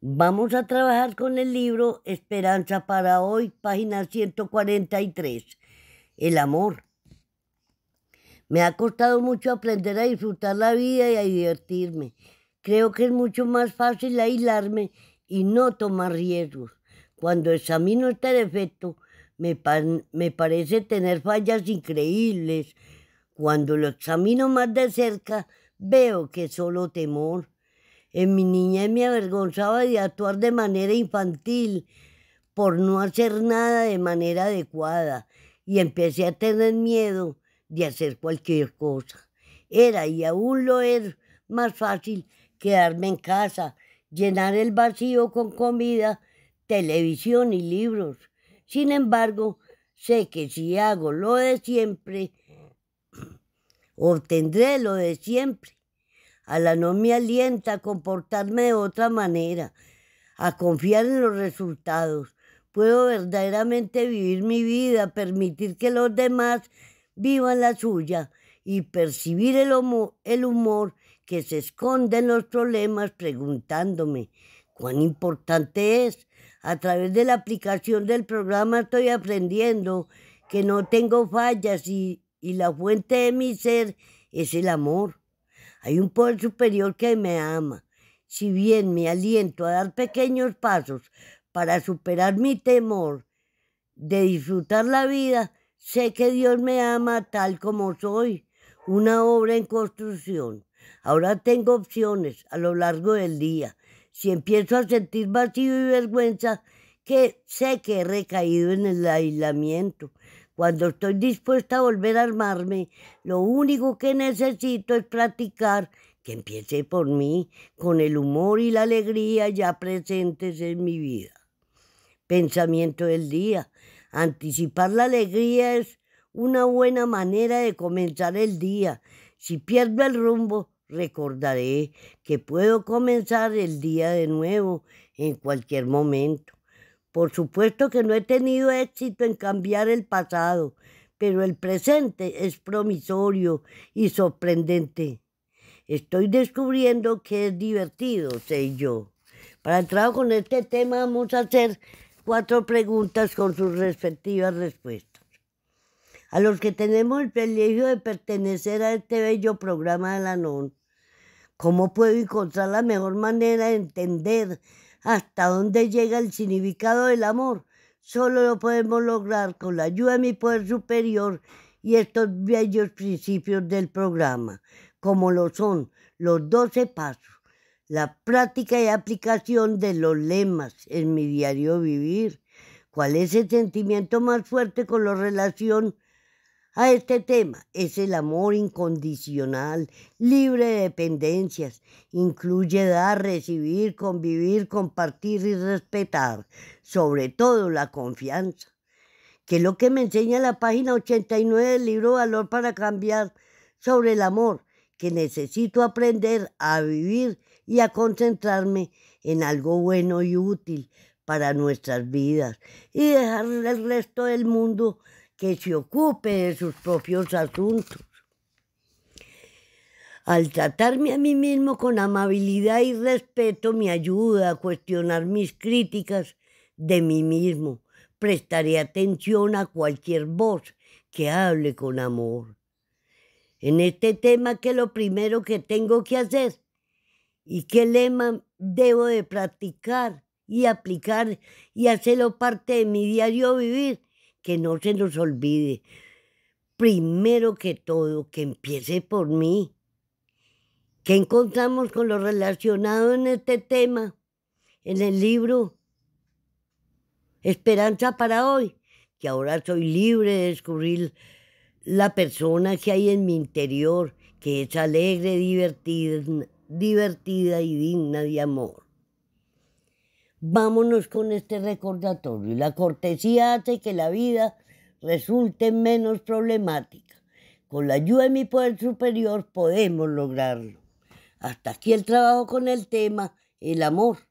Vamos a trabajar con el libro Esperanza para hoy, página 143. El amor. Me ha costado mucho aprender a disfrutar la vida y a divertirme. Creo que es mucho más fácil aislarme y no tomar riesgos. Cuando examino este defecto, me, me parece tener fallas increíbles. Cuando lo examino más de cerca, veo que solo temor. En mi niña me avergonzaba de actuar de manera infantil por no hacer nada de manera adecuada y empecé a tener miedo de hacer cualquier cosa. Era y aún lo es más fácil quedarme en casa, llenar el vacío con comida, televisión y libros. Sin embargo, sé que si hago lo de siempre, obtendré lo de siempre no me alienta a comportarme de otra manera, a confiar en los resultados. Puedo verdaderamente vivir mi vida, permitir que los demás vivan la suya y percibir el humor, que se esconde en los problemas preguntándome cuán importante es. A través de la aplicación del programa estoy aprendiendo que no tengo fallas y, y la fuente de mi ser es el amor. Hay un poder superior que me ama. Si bien me aliento a dar pequeños pasos para superar mi temor de disfrutar la vida, sé que Dios me ama tal como soy, una obra en construcción. Ahora tengo opciones a lo largo del día. Si empiezo a sentir vacío y vergüenza, que sé que he recaído en el aislamiento. Cuando estoy dispuesta a volver a armarme, lo único que necesito es practicar que empiece por mí, con el humor y la alegría ya presentes en mi vida. Pensamiento del día. Anticipar la alegría es una buena manera de comenzar el día. Si pierdo el rumbo, recordaré que puedo comenzar el día de nuevo en cualquier momento. Por supuesto que no he tenido éxito en cambiar el pasado, pero el presente es promisorio y sorprendente. Estoy descubriendo que es divertido, sé yo. Para entrar con este tema vamos a hacer cuatro preguntas con sus respectivas respuestas. A los que tenemos el privilegio de pertenecer a este bello programa de la NON, ¿cómo puedo encontrar la mejor manera de entender hasta dónde llega el significado del amor. Solo lo podemos lograr con la ayuda de mi poder superior y estos bellos principios del programa, como lo son los 12 pasos, la práctica y aplicación de los lemas en mi diario vivir, cuál es el sentimiento más fuerte con la relación a este tema es el amor incondicional, libre de dependencias. Incluye dar, recibir, convivir, compartir y respetar, sobre todo la confianza, que es lo que me enseña la página 89 del libro Valor para Cambiar sobre el amor, que necesito aprender a vivir y a concentrarme en algo bueno y útil para nuestras vidas y dejar el resto del mundo que se ocupe de sus propios asuntos. Al tratarme a mí mismo con amabilidad y respeto me ayuda a cuestionar mis críticas de mí mismo. Prestaré atención a cualquier voz que hable con amor. En este tema, que lo primero que tengo que hacer? ¿Y qué lema debo de practicar y aplicar y hacerlo parte de mi diario vivir? que no se nos olvide, primero que todo, que empiece por mí. que encontramos con lo relacionado en este tema? En el libro Esperanza para hoy, que ahora soy libre de descubrir la persona que hay en mi interior, que es alegre, divertida, divertida y digna de amor. Vámonos con este recordatorio. La cortesía hace que la vida resulte menos problemática. Con la ayuda de mi poder superior podemos lograrlo. Hasta aquí el trabajo con el tema, el amor.